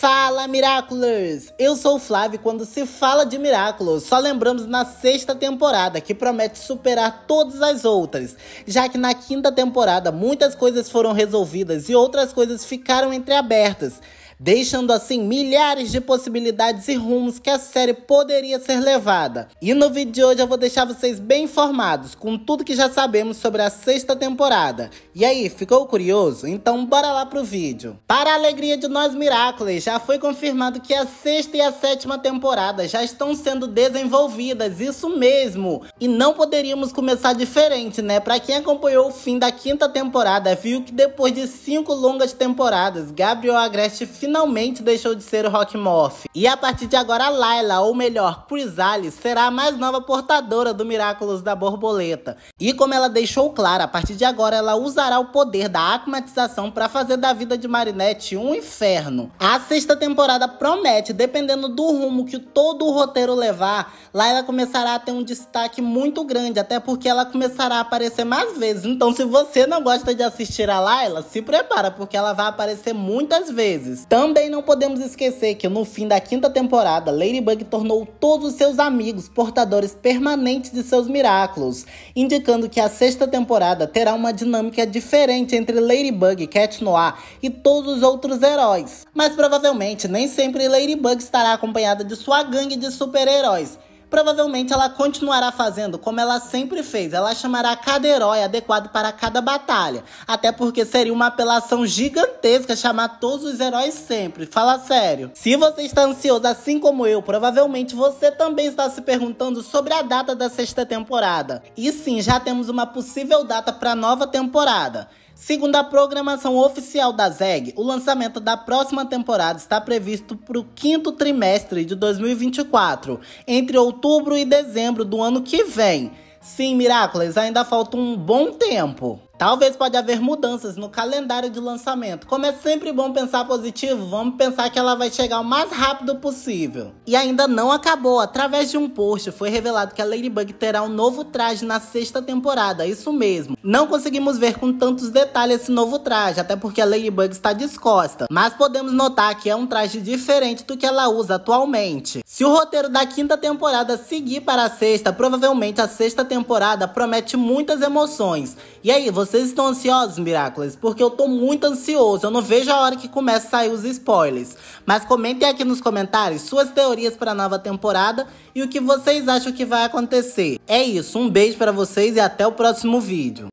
Fala, Miraculous! Eu sou o Flávio quando se fala de Miraculous, só lembramos na sexta temporada, que promete superar todas as outras, já que na quinta temporada muitas coisas foram resolvidas e outras coisas ficaram entreabertas deixando assim milhares de possibilidades e rumos que a série poderia ser levada. E no vídeo de hoje eu vou deixar vocês bem informados com tudo que já sabemos sobre a sexta temporada. E aí, ficou curioso? Então bora lá pro vídeo. Para a alegria de nós Miracles já foi confirmado que a sexta e a sétima temporada já estão sendo desenvolvidas, isso mesmo. E não poderíamos começar diferente, né? Para quem acompanhou o fim da quinta temporada, viu que depois de cinco longas temporadas, Gabriel Agreste finalmente finalmente deixou de ser o Rock Moth E a partir de agora, Layla, ou melhor, Chrysalis, será a mais nova portadora do Miraculous da Borboleta. E como ela deixou claro, a partir de agora ela usará o poder da acmatização para fazer da vida de Marinette um inferno. A sexta temporada promete, dependendo do rumo que todo o roteiro levar, Layla começará a ter um destaque muito grande, até porque ela começará a aparecer mais vezes. Então, se você não gosta de assistir a Layla, se prepara, porque ela vai aparecer muitas vezes. Também não podemos esquecer que no fim da quinta temporada, Ladybug tornou todos os seus amigos portadores permanentes de seus miraculos, indicando que a sexta temporada terá uma dinâmica diferente entre Ladybug, Cat Noir e todos os outros heróis. Mas provavelmente nem sempre Ladybug estará acompanhada de sua gangue de super-heróis, provavelmente ela continuará fazendo como ela sempre fez. Ela chamará cada herói adequado para cada batalha. Até porque seria uma apelação gigantesca chamar todos os heróis sempre. Fala sério. Se você está ansioso assim como eu, provavelmente você também está se perguntando sobre a data da sexta temporada. E sim, já temos uma possível data para nova temporada. Segundo a programação oficial da ZEG, o lançamento da próxima temporada está previsto para o quinto trimestre de 2024, entre outubro e dezembro do ano que vem. Sim, Miraculous, ainda falta um bom tempo. Talvez pode haver mudanças no calendário de lançamento. Como é sempre bom pensar positivo, vamos pensar que ela vai chegar o mais rápido possível. E ainda não acabou. Através de um post foi revelado que a Ladybug terá um novo traje na sexta temporada. Isso mesmo. Não conseguimos ver com tantos detalhes esse novo traje, até porque a Ladybug está descosta. Mas podemos notar que é um traje diferente do que ela usa atualmente. Se o roteiro da quinta temporada seguir para a sexta, provavelmente a sexta temporada promete muitas emoções. E aí, você vocês estão ansiosos, Miraculous? Porque eu tô muito ansioso, eu não vejo a hora que começa a sair os spoilers. Mas comentem aqui nos comentários suas teorias para a nova temporada e o que vocês acham que vai acontecer. É isso, um beijo para vocês e até o próximo vídeo.